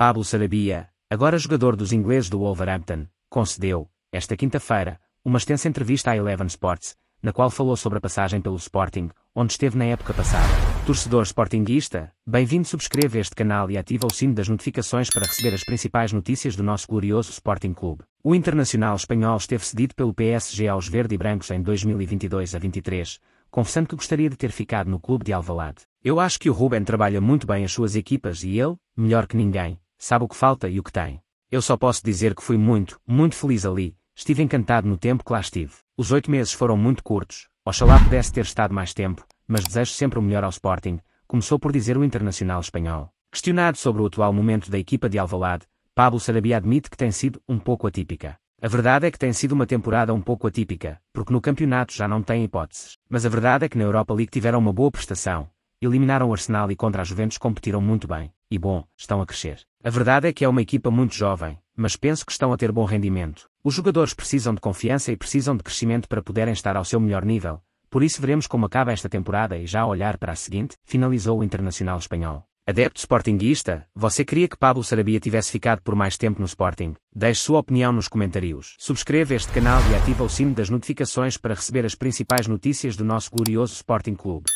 Pablo Sarabia, agora jogador dos ingleses do Wolverhampton, concedeu, esta quinta-feira, uma extensa entrevista à Eleven Sports, na qual falou sobre a passagem pelo Sporting, onde esteve na época passada. Torcedor sportinguista, bem-vindo subscreve este canal e ativa o sino das notificações para receber as principais notícias do nosso glorioso Sporting Clube. O internacional espanhol esteve cedido pelo PSG aos verde e brancos em 2022 a 23, confessando que gostaria de ter ficado no clube de Alvalade. Eu acho que o Ruben trabalha muito bem as suas equipas e ele, melhor que ninguém, sabe o que falta e o que tem. Eu só posso dizer que fui muito, muito feliz ali, estive encantado no tempo que lá estive. Os oito meses foram muito curtos, oxalá pudesse ter estado mais tempo, mas desejo sempre o melhor ao Sporting, começou por dizer o internacional espanhol. Questionado sobre o atual momento da equipa de Alvalade, Pablo Sarabia admite que tem sido um pouco atípica. A verdade é que tem sido uma temporada um pouco atípica, porque no campeonato já não tem hipóteses. Mas a verdade é que na Europa League tiveram uma boa prestação, eliminaram o Arsenal e contra a Juventus competiram muito bem e bom, estão a crescer. A verdade é que é uma equipa muito jovem, mas penso que estão a ter bom rendimento. Os jogadores precisam de confiança e precisam de crescimento para poderem estar ao seu melhor nível, por isso veremos como acaba esta temporada e já a olhar para a seguinte, finalizou o Internacional Espanhol. Adepto Sportinguista, você queria que Pablo Sarabia tivesse ficado por mais tempo no Sporting? Deixe sua opinião nos comentários. Subscreva este canal e ativa o sino das notificações para receber as principais notícias do nosso glorioso Sporting Clube.